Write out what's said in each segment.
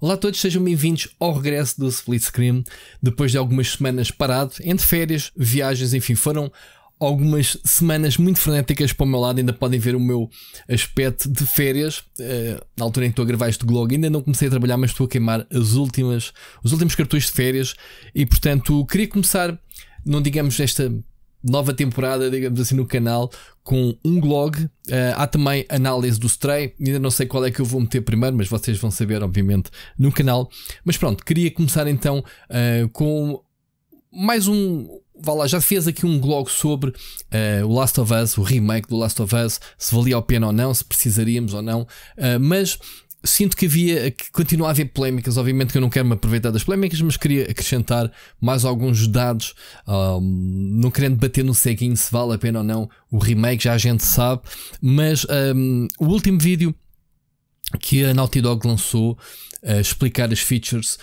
Olá a todos, sejam bem-vindos ao regresso do Split Screen. Depois de algumas semanas parado, entre férias, viagens, enfim, foram algumas semanas muito frenéticas para o meu lado. Ainda podem ver o meu aspecto de férias. Uh, na altura em que estou a gravar este vlog, ainda não comecei a trabalhar, mas estou a queimar as últimas, os últimos cartões de férias. E portanto, queria começar, não digamos esta nova temporada, digamos assim, no canal com um blog. Uh, há também análise do Stray. Ainda não sei qual é que eu vou meter primeiro, mas vocês vão saber, obviamente, no canal. Mas pronto, queria começar então uh, com mais um. Vá lá, já fez aqui um blog sobre uh, o Last of Us, o remake do Last of Us, se valia a pena ou não, se precisaríamos ou não, mas sinto que havia, que continua a haver polémicas. Obviamente que eu não quero me aproveitar das polémicas, mas queria acrescentar mais alguns dados, um, não querendo bater no ceguinho se vale a pena ou não o remake, já a gente sabe. Mas um, o último vídeo que a Naughty Dog lançou a explicar as features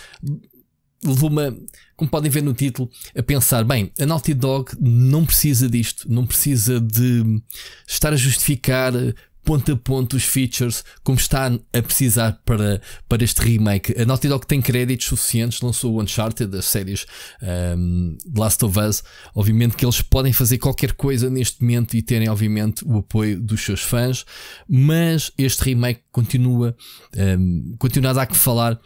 levou-me, como podem ver no título, a pensar: bem, a Naughty Dog não precisa disto, não precisa de estar a justificar ponto a ponto os features como está a precisar para, para este remake. A Naughty Dog tem créditos suficientes, lançou o Uncharted, as séries um, Last of Us. Obviamente que eles podem fazer qualquer coisa neste momento e terem, obviamente, o apoio dos seus fãs, mas este remake continua, um, continua a dar que falar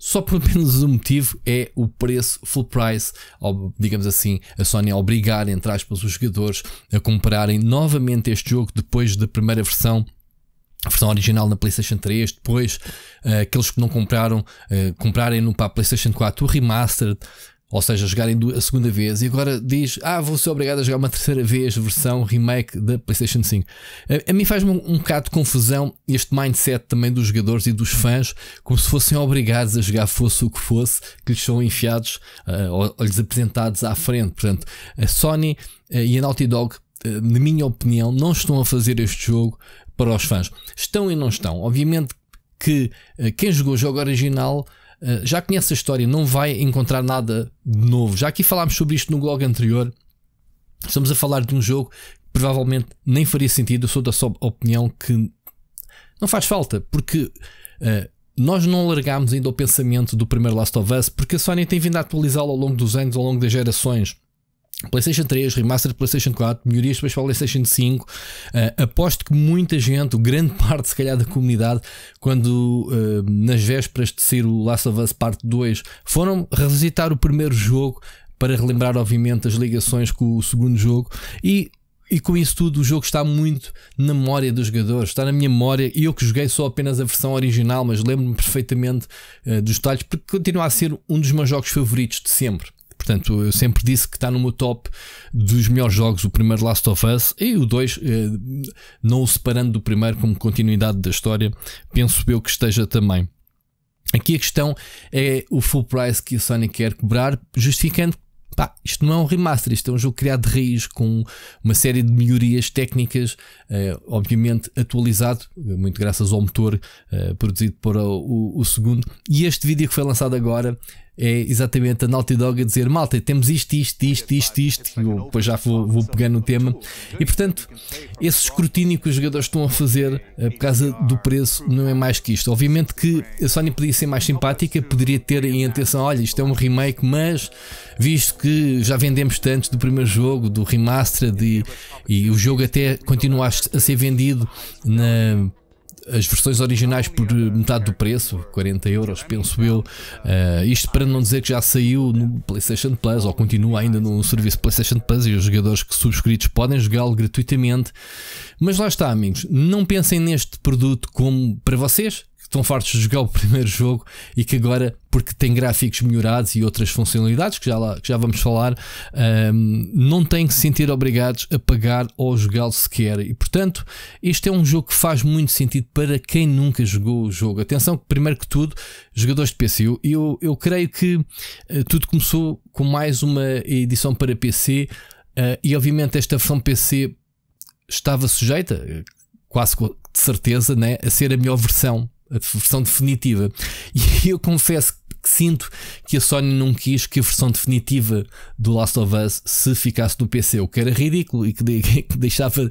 só por menos um motivo é o preço full price, ou, digamos assim, a Sony a obrigar, entre aspas, os jogadores a comprarem novamente este jogo depois da primeira versão a versão original na PlayStation 3, depois uh, aqueles que não compraram, uh, eh, comprarem no para a PlayStation 4 o remastered, ou seja, jogarem a segunda vez e agora diz: Ah, vou ser obrigado a jogar uma terceira vez versão remake da PlayStation 5. A, a mim faz-me um, um bocado de confusão este mindset também dos jogadores e dos fãs, como se fossem obrigados a jogar fosse o que fosse, que lhes são enfiados uh, ou, ou, lhes apresentados à frente. Portanto, a Sony uh, e a Naughty Dog, uh, na minha opinião, não estão a fazer este jogo para os fãs. Estão e não estão. Obviamente que quem jogou o jogo original eh, já conhece a história, não vai encontrar nada de novo. Já aqui falámos sobre isto no blog anterior. Estamos a falar de um jogo que provavelmente nem faria sentido. Eu sou da sua opinião que não faz falta, porque uh, nós não largámos ainda o pensamento do primeiro Last of Us, porque a Sony tem vindo a atualizá-lo ao longo dos anos, ao longo das gerações. PlayStation 3, remaster de PlayStation 4, melhorias para o PlayStation 5. Uh, eh, aposto que muita gente, grande parte, se calhar, da comunidade, quando uh, nas vésperas de ser o Last of Us Part 2, foram revisitar o primeiro jogo para relembrar, obviamente, as ligações com o segundo jogo e. E com isso tudo, o jogo está muito na memória dos jogadores, está na minha memória. E eu que joguei só apenas a versão original, mas lembro-me perfeitamente uh, dos detalhes, porque continua a ser um dos meus jogos favoritos de sempre. Portanto, eu sempre disse que está no meu top dos melhores jogos, o primeiro Last of Us e o 2, eh, não o separando do primeiro como continuidade da história, penso eu que esteja também. Aqui a questão é o full price que a Sony quer cobrar, justificando pá, isto não é um remaster, isto é um jogo criado de raiz com uma série de melhorias técnicas, eh, obviamente atualizado, muito graças ao motor eh, produzido para o, o, o, segundo. E este vídeo que foi lançado agora é exatamente a Naughty Dog a dizer malta, temos isto, isto, isto, isto, isto, e eu depois já vou, vou pegar no tema. E portanto, esse escrutínio que os jogadores estão a fazer eh, por causa do preço não é mais que isto. Obviamente que a Sony podia ser mais simpática, poderia ter em atenção, olha, isto é um remake, mas visto que já vendemos tanto do primeiro jogo, do remastered e, e o jogo até continua a ser vendido na as versões originais por eh, metade do preço, 40 euros, penso eu. Uh, isto para não dizer que já saiu no PlayStation Plus ou continua ainda no serviço PlayStation Plus e os jogadores que subscritos podem jogá-lo gratuitamente. Mas lá está, amigos, não pensem neste produto como para vocês estão fartos de jogar o primeiro jogo e que agora, porque tem gráficos melhorados e outras funcionalidades que já, lá, que já vamos falar, um, ehm, não têm que se sentir obrigados a pagar ou jogá-lo sequer. E portanto, este é um jogo que faz muito sentido para quem nunca jogou o jogo. Atenção, que primeiro que tudo, jogadores de PC, eu, eu, eu creio que uh, tudo começou com mais uma edição para PC. Uh, eh, e obviamente esta versão PC estava sujeita, quase de certeza, né, a ser a melhor versão a versão definitiva. E eu confesso que sinto que a Sony não quis que a versão definitiva do Last of Us se ficasse no PC, o que era ridículo e que, deixava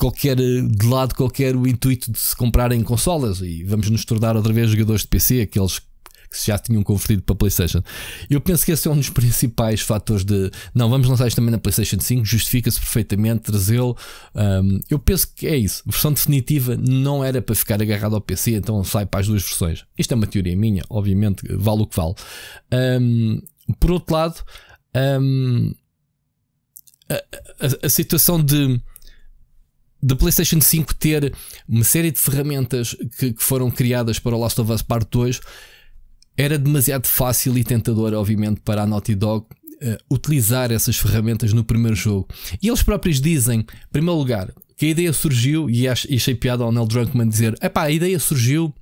qualquer, de lado qualquer o intuito de se comprarem consolas. E vamos nos tornar outra vez jogadores de PC, aqueles que que já tinham convertido para PlayStation. Eu penso que esse é um dos principais fatores de não, vamos lançar isto também na PlayStation 5, justifica-se perfeitamente trazê-lo. Um, eu penso que é isso. A versão definitiva não era para ficar agarrado ao PC, então sai para as duas versões. Isto é uma teoria minha, obviamente, vale o que vale. Um, por outro lado, um, a, a, a situação de da PlayStation 5 ter uma série de ferramentas que, que, foram criadas para o Last of Us Part 2 era demasiado fácil e tentador, obviamente, para a Naughty Dog uh, utilizar essas ferramentas no primeiro jogo. E eles próprios dizem, em primeiro lugar, que a ideia surgiu, e achei piada ao Neil Druckmann dizer: a ideia surgiu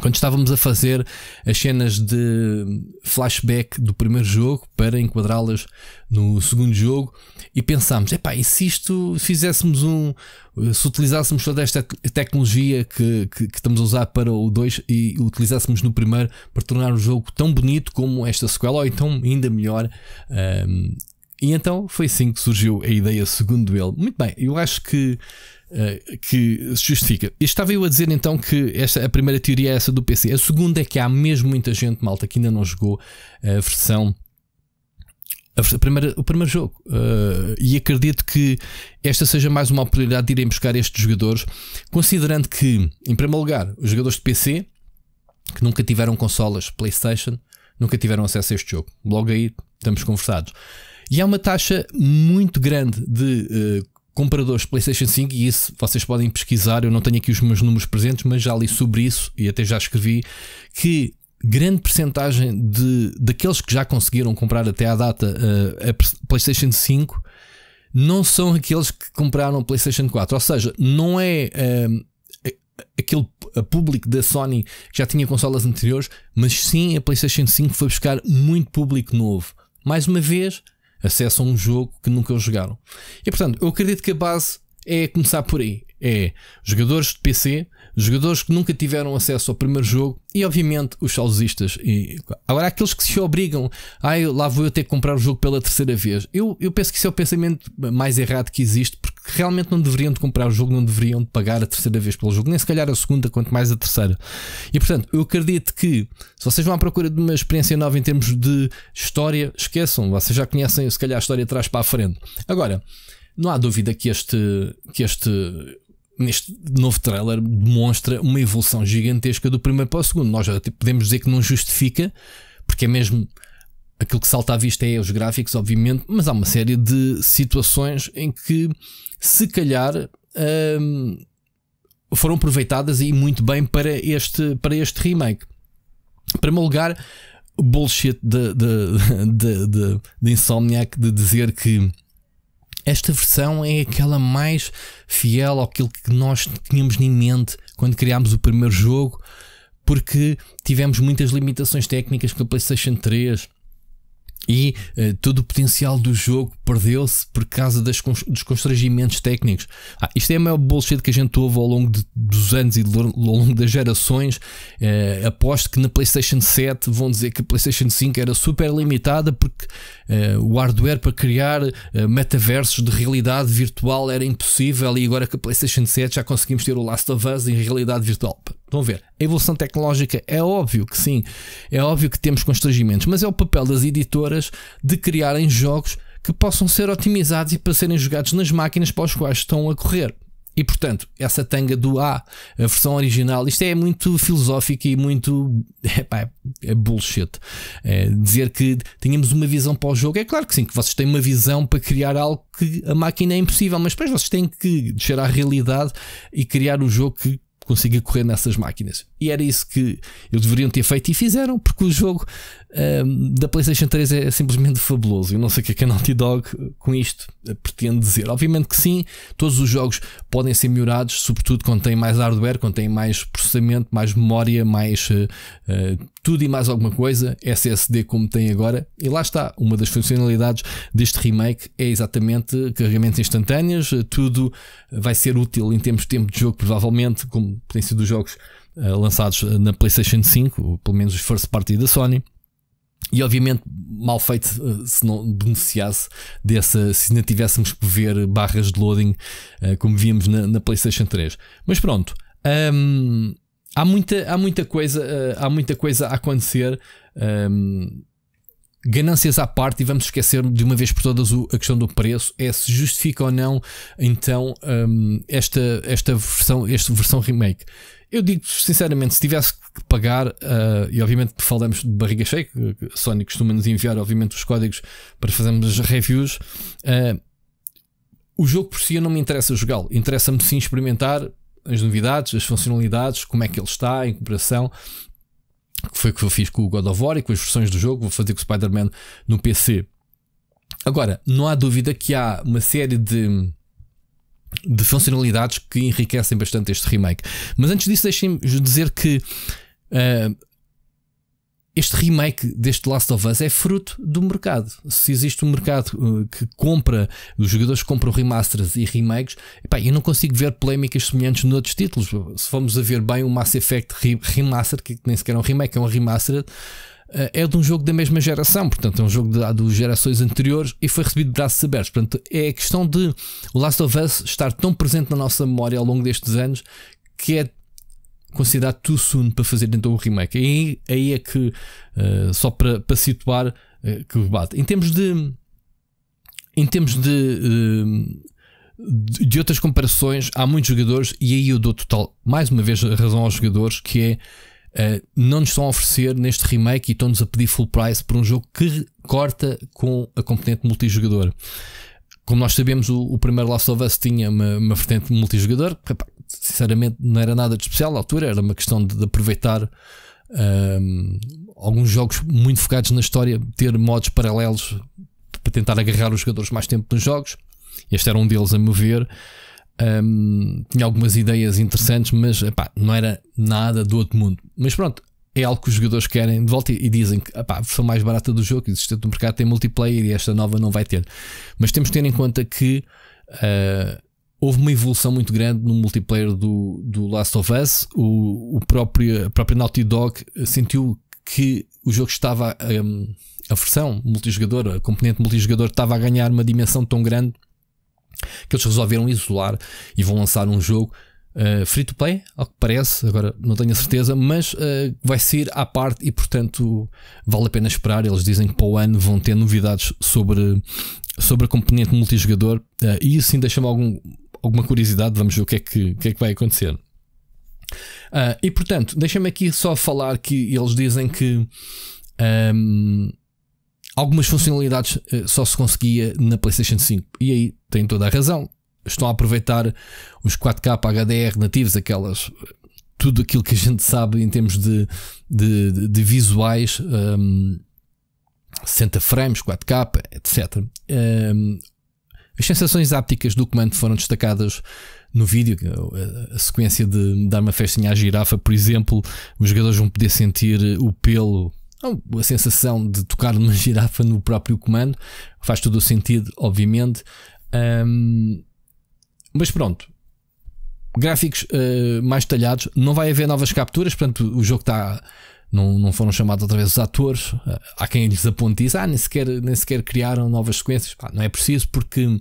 quando estávamos a fazer as cenas de flashback do primeiro jogo para enquadrá-las no segundo jogo e pensámos, epá, e se isto fizéssemos um, se utilizássemos toda esta tecnologia que, que, que estamos a usar para o 2 e utilizássemos no primeiro para tornar o jogo tão bonito como esta sequela, ou então ainda melhor, um, ehm, e então foi assim que surgiu a ideia, segundo ele. Muito bem, eu acho que eh, que se justifica. Estava eu a dizer então que esta, a primeira teoria é essa do PC. A segunda é que há mesmo muita gente, malta, que ainda não jogou eh, a versão. A primeira, o primeiro jogo. Uh, e acredito que esta seja mais uma oportunidade de irem buscar estes jogadores, considerando que, em primeiro lugar, os jogadores de PC que nunca tiveram consolas PlayStation nunca tiveram acesso a este jogo. Logo aí estamos conversados. E há uma taxa muito grande de uh, compradores de PlayStation 5 e isso vocês podem pesquisar. Eu não tenho aqui os meus números presentes, mas já li sobre isso e até já escrevi que grande percentagem de daqueles que já conseguiram comprar até à data uh, a PlayStation 5 não são aqueles que compraram a PlayStation 4. Ou seja, não é uh, aquele público da Sony que já tinha consolas anteriores, mas sim a PlayStation 5 foi buscar muito público novo. Mais uma vez, acesso a um jogo que nunca jogaram. E portanto, eu acredito que a base é começar por aí. É jogadores de PC, jogadores que nunca tiveram acesso ao primeiro jogo e, obviamente, os saudosistas. E, agora, aqueles que se obrigam, ah, lá vou eu ter que comprar o jogo pela terceira vez. Eu, eu penso que isso é o pensamento mais errado que existe, que realmente não deveriam de comprar o jogo, não deveriam de pagar a terceira vez pelo jogo, nem se calhar a segunda, quanto mais a terceira. E portanto, eu acredito que se vocês vão à procura de uma experiência nova em termos de história, esqueçam, vocês já conhecem se calhar a história de trás para a frente. Agora, não há dúvida que este, que este neste novo trailer demonstra uma evolução gigantesca do primeiro para o segundo. Nós já tipo, podemos dizer que não justifica, porque é mesmo aquilo que salta à vista é os gráficos, obviamente, mas há uma série de situações em que se calhar hum, foram aproveitadas e muito bem para este, para este remake. Para meu lugar, bullshit de, de, de, de, de Insomniac de dizer que esta versão é aquela mais fiel àquilo que nós tínhamos em mente quando criámos o primeiro jogo, porque tivemos muitas limitações técnicas com a PlayStation 3 e uh, todo o potencial do jogo perdeu-se por causa das, dos constrangimentos técnicos. Ah, isto é a maior bullshit que a gente ouve ao longo de, dos anos e de, ao longo das gerações. Eh, aposto que na PlayStation 7 vão dizer que a PlayStation 5 era super limitada porque eh, o hardware para criar eh, metaversos de realidade virtual era impossível e agora que a PlayStation 7 já conseguimos ter o Last of Us em realidade virtual. Estão a ver? A evolução tecnológica é óbvio que sim, é óbvio que temos constrangimentos, mas é o papel das editoras de criarem jogos que possam ser otimizados e para serem jogados nas máquinas para as quais estão a correr. E portanto, essa tanga do A, a versão original, isto é muito filosófico e muito. Epá, é, é bullshit. É dizer que tínhamos uma visão para o jogo, é claro que sim, que vocês têm uma visão para criar algo que a máquina é impossível, mas depois vocês têm que descer à realidade e criar o um jogo que consiga correr nessas máquinas. E era isso que eles deveriam ter feito e fizeram, porque o jogo da PlayStation 3 é simplesmente fabuloso. Eu não sei o que é que a Naughty Dog eh, com isto eh, pretende dizer. Obviamente que sim, todos os jogos podem ser melhorados, sobretudo quando tem mais hardware, quando tem mais processamento, mais memória, mais uh, tudo e mais alguma coisa, SSD como tem agora. E lá está, uma das funcionalidades deste remake é exatamente carregamentos instantâneos. Tudo vai ser útil em termos de tempo de jogo, provavelmente, como tem sido os jogos lançados na PlayStation 5, ou pelo menos os first party da Sony. E obviamente mal feito eh, se não beneficiasse dessa, se não tivéssemos que ver barras de loading eh, como víamos na, na PlayStation 3. Mas pronto, hum, há, muita, há, muita coisa, eh, há muita coisa a acontecer. Hum, ganâncias à parte e vamos esquecer de uma vez por todas a questão do preço é se justifica ou não então um, esta, esta versão esta versão remake eu digo sinceramente se tivesse que pagar uh, e obviamente falamos de barriga cheia a Sony costuma nos enviar obviamente os códigos para fazermos reviews uh, o jogo por si não me interessa jogá-lo interessa-me sim experimentar as novidades, as funcionalidades, como é que ele está em comparação que foi o que eu fiz com o God of War e com as versões do jogo, vou fazer com o Spider-Man no PC. Agora, não há dúvida que há uma série de, de funcionalidades que enriquecem bastante este remake. Mas antes disso, deixem-me dizer que uh, este remake deste Last of Us é fruto do mercado. Se existe um mercado eh, que compra, os jogadores que compram remasters e remakes, epá, eu não consigo ver polémicas semelhantes noutros títulos. Se formos a ver bem o Mass Effect Remaster, que nem sequer é um remake, é um remaster, eh, é de um jogo da mesma geração, portanto é um jogo de, de gerações anteriores e foi recebido de braços abertos. Portanto, é a questão de o Last of Us estar tão presente na nossa memória ao longo destes anos que é considerado too soon para fazer então o remake. Aí, aí é que, uh, só para, para situar, uh, que bate. Em termos de. Em termos de, de, eh, de outras comparações, há muitos jogadores, e aí eu dou total, mais uma vez, razão aos jogadores, que é. não nos estão a oferecer neste remake e estão-nos a pedir full price por um jogo que corta com a componente multijogador como nós sabemos, o, o, primeiro Last of Us tinha uma, uma vertente multijogador, sinceramente não era nada de especial na altura, era uma questão de, de aproveitar um, alguns jogos muito focados na história, ter modos paralelos para tentar agarrar os jogadores mais tempo nos jogos. Este era um deles, a me ver. Um, tinha algumas ideias interessantes, mas epá, não era nada do outro mundo. Mas pronto, é algo que os jogadores querem de volta e, dizem que epá, a versão mais barata do jogo existente no mercado tem multiplayer e esta nova não vai ter. Mas temos que ter em conta que uh, houve uma evolução muito grande no multiplayer do, do Last of Us. O, o próprio, a própria Naughty Dog eh, sentiu que o jogo estava. Um, ehm, a versão multijogador, a componente multijogador, estava a ganhar uma dimensão tão grande que eles resolveram isolar e vão lançar um jogo uh, free to play, ao que parece, agora não tenho a certeza, mas uh, vai ser à parte e portanto vale a pena esperar. Eles dizem que para o ano vão ter novidades sobre, sobre a componente multijogador uh, e isso sim deixa-me algum, alguma curiosidade, vamos ver o que é que, que, é que vai acontecer. Uh, e portanto, deixa-me aqui só falar que eles dizem que um, algumas funcionalidades eh, só se conseguia na PlayStation 5, e aí tem toda a razão. Estão a aproveitar os 4K HDR nativos, aquelas tudo aquilo que a gente sabe em termos de, de, de visuais, um, 60 frames, 4K, etc. Um, as sensações ápticas do comando foram destacadas no vídeo, é eh, a sequência de dar uma festinha à girafa, por exemplo, os jogadores vão poder sentir o pelo, a sensação de tocar numa girafa no próprio comando, faz todo o sentido, obviamente. Um, mas pronto, gráficos uh, mais detalhados, não vai haver novas capturas, portanto, o jogo está não, não foram chamados outra vez os atores. Há quem lhes aponte e diz: Ah, nem sequer, nem sequer criaram novas sequências. Pá, não é preciso, porque uh,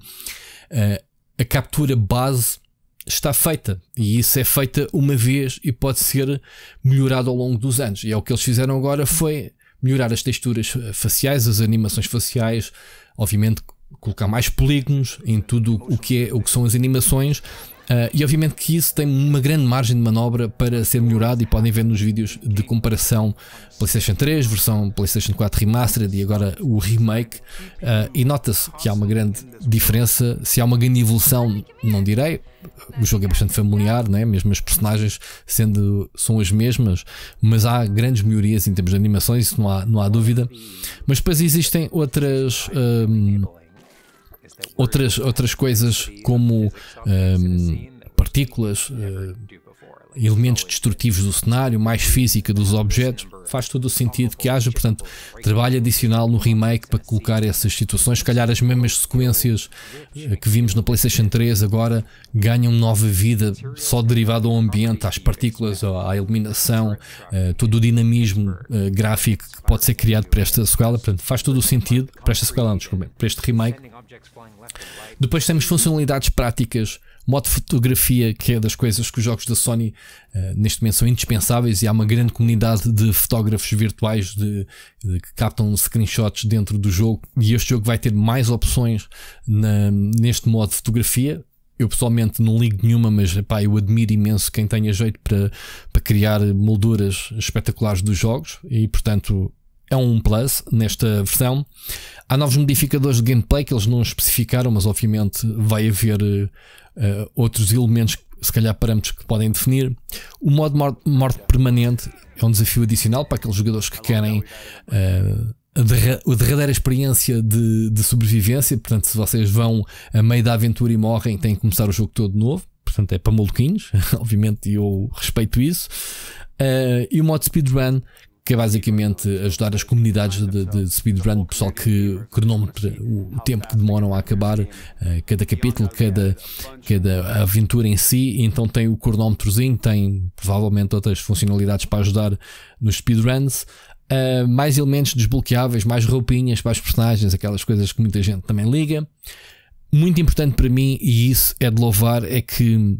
a captura base está feita e isso é feita uma vez e pode ser melhorado ao longo dos anos. E é o que eles fizeram agora: foi melhorar as texturas eh, faciais, as animações faciais, obviamente colocar mais polígonos em tudo o que, é, o que são as animações Uh, e obviamente que isso tem uma grande margem de manobra para ser melhorado e podem ver nos vídeos de comparação PlayStation 3, versão PlayStation 4 Remastered e agora o remake. Uh, e nota-se que há uma grande diferença, se há uma grande evolução, não direi. O jogo é bastante familiar, né? mesmo as personagens sendo, são as mesmas, mas há grandes melhorias em termos de animações, isso não há, não há dúvida. Mas depois existem outras. Ehm, Outras, outras coisas como um, ehm, partículas, uh, elementos destrutivos do cenário, mais física dos objetos, faz todo o sentido que haja, portanto, trabalho adicional no remake para colocar essas situações. Se calhar as mesmas sequências eh, que vimos na PlayStation 3 agora ganham nova vida só derivada ao ambiente, às partículas, à iluminação, uh, todo o dinamismo uh, gráfico que pode ser criado para esta sequela. Portanto, faz todo o sentido para esta sequela, não, desculpa, para este remake. Depois temos funcionalidades práticas modo fotografia, que é das coisas que os jogos da Sony uh, neste momento são indispensáveis e há uma grande comunidade de fotógrafos virtuais de, de, que captam screenshots dentro do jogo e este jogo vai ter mais opções na, neste modo de fotografia. Eu pessoalmente não ligo nenhuma, mas pá, eu admiro imenso quem tenha jeito para, para criar molduras espetaculares dos jogos e portanto é um plus nesta versão. Há novos modificadores de gameplay que eles não especificaram, mas obviamente vai haver eh, uh, outros elementos, se calhar parâmetros que podem definir. O modo morte permanente é um desafio adicional para aqueles jogadores que querem uh, a, a derradeira experiência de, de, sobrevivência. Portanto, se vocês vão a meio da aventura e morrem, têm que começar o jogo todo de novo. Portanto, é para maluquinhos, obviamente, e eu respeito isso. Uh, e o modo speedrun, que é basicamente ajudar as comunidades de, de speedrun, pessoal que cronometra o tempo que demoram a acabar uh, cada capítulo, cada, cada aventura em si. Então tem o cronómetrozinho, tem provavelmente outras funcionalidades para ajudar nos speedruns. Uh, mais elementos desbloqueáveis, mais roupinhas para as personagens, aquelas coisas que muita gente também liga. Muito importante para mim, e isso é de louvar, é que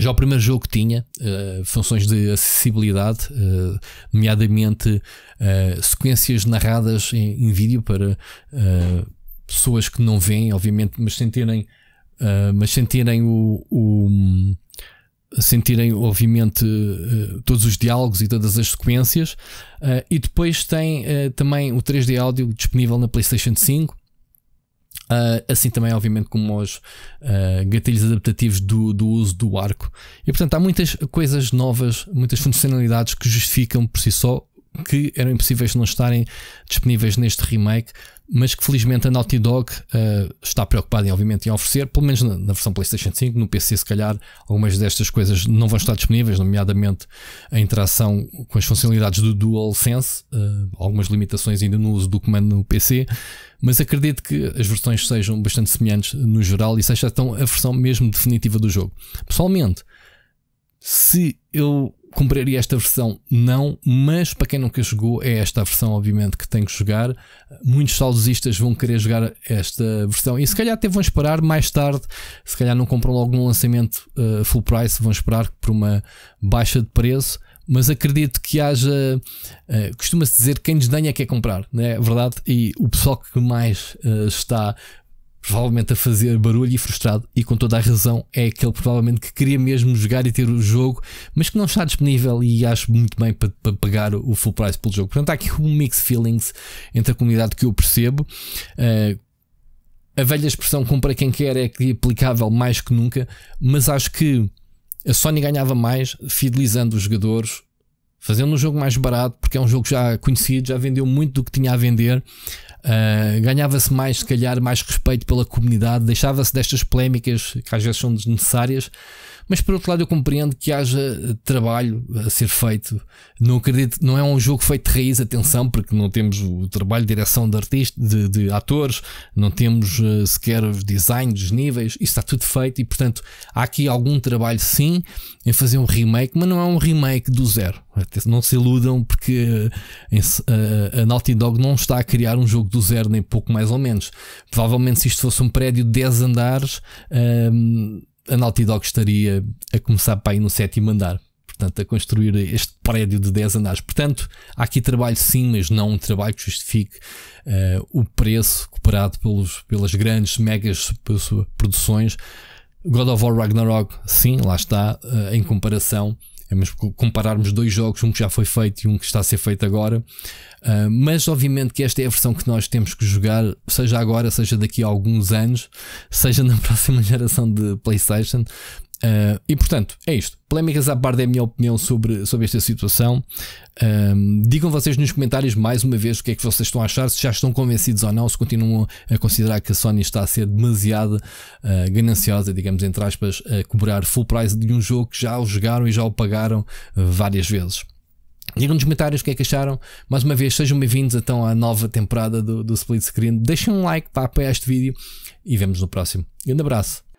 já o primeiro jogo tinha uh, funções de acessibilidade, uh, nomeadamente uh, sequências narradas em, em vídeo para pessoas que não veem, obviamente, mas sentirem, mas sentirem o, o sentirem, obviamente, todos os diálogos e todas as sequências. E depois tem também o 3D áudio disponível na PlayStation 5 Uh, assim também, obviamente, como os uh, gatilhos adaptativos do, do, uso do arco. E portanto, há muitas coisas novas, muitas funcionalidades que justificam por si só que eram impossíveis de não estarem disponíveis neste remake, mas que felizmente a Naughty Dog uh, está preocupada, em, obviamente, em oferecer, pelo menos na, na, versão PlayStation 5, no PC, se calhar, algumas destas coisas não vão estar disponíveis, nomeadamente a interação com as funcionalidades do DualSense, uh, algumas limitações ainda no uso do comando no PC, mas acredito que as versões sejam bastante semelhantes no geral e seja então a versão mesmo definitiva do jogo. Pessoalmente, se eu compraria esta versão? Não, mas para quem nunca jogou, é esta a versão, obviamente, que tem que jogar. Muitos saudosistas vão querer jogar esta versão e se calhar até vão esperar mais tarde. Se calhar não compram logo no lançamento uh, full price, vão esperar por uma baixa de preço. Mas acredito que haja. Uh, Costuma-se dizer quem desdenha quer comprar, não né? é verdade? E o pessoal que mais uh, está provavelmente a fazer barulho e frustrado, e com toda a razão, é aquele provavelmente que queria mesmo jogar e ter o jogo, mas que não está disponível e acho muito bem para, para pagar o full price pelo jogo. Portanto, há aqui um mix feelings entre a comunidade que eu percebo. Uh, a velha expressão compra quem quer é, é aplicável mais que nunca, mas acho que a Sony ganhava mais fidelizando os jogadores fazendo um jogo mais barato, porque é um jogo já conhecido, já vendeu muito do que tinha a vender, uh, ganhava-se mais, se calhar, mais respeito pela comunidade, deixava-se destas polémicas que às vezes são desnecessárias. Mas por outro lado, eu compreendo que haja eh, trabalho a ser feito. Não acredito, não é um jogo feito de raiz, atenção, porque não temos o trabalho de direção de artistas, de, de, atores, não temos eh, sequer os designs, os níveis, isso está tudo feito e, portanto, há aqui algum trabalho sim em fazer um remake, mas não é um remake do zero. Não se iludam, porque eh, a Naughty Dog não está a criar um jogo do zero, nem pouco mais ou menos. Provavelmente, se isto fosse um prédio de 10 andares. Ehm, a Naughty estaria a começar para ir no sétimo andar. Portanto, a construir este prédio de 10 andares. Portanto, há aqui trabalho sim, mas não um trabalho que justifique uh, o preço cobrado pelos, pelas grandes, megas produções. God of War Ragnarok, sim, lá está, uh, em comparação é mesmo compararmos dois jogos, um que já foi feito e um que está a ser feito agora. Uh, mas obviamente que esta é a versão que nós temos que jogar, seja agora, seja daqui a alguns anos, seja na próxima geração de PlayStation. Uh, e portanto, é isto. Polémicas à parte é a minha opinião sobre, sobre esta situação. Ehm, digam vocês nos comentários mais uma vez o que é que vocês estão a achar, se já estão convencidos ou não, se continuam a considerar que a Sony está a ser demasiado uh, gananciosa, digamos entre aspas, a cobrar full price de um jogo que já o jogaram e já o pagaram várias vezes. Digam nos comentários o que é que acharam. Mais uma vez, sejam bem-vindos então à nova temporada do, do Split Screen. Deixem um like para apoiar este vídeo e vemos no próximo. Grande abraço.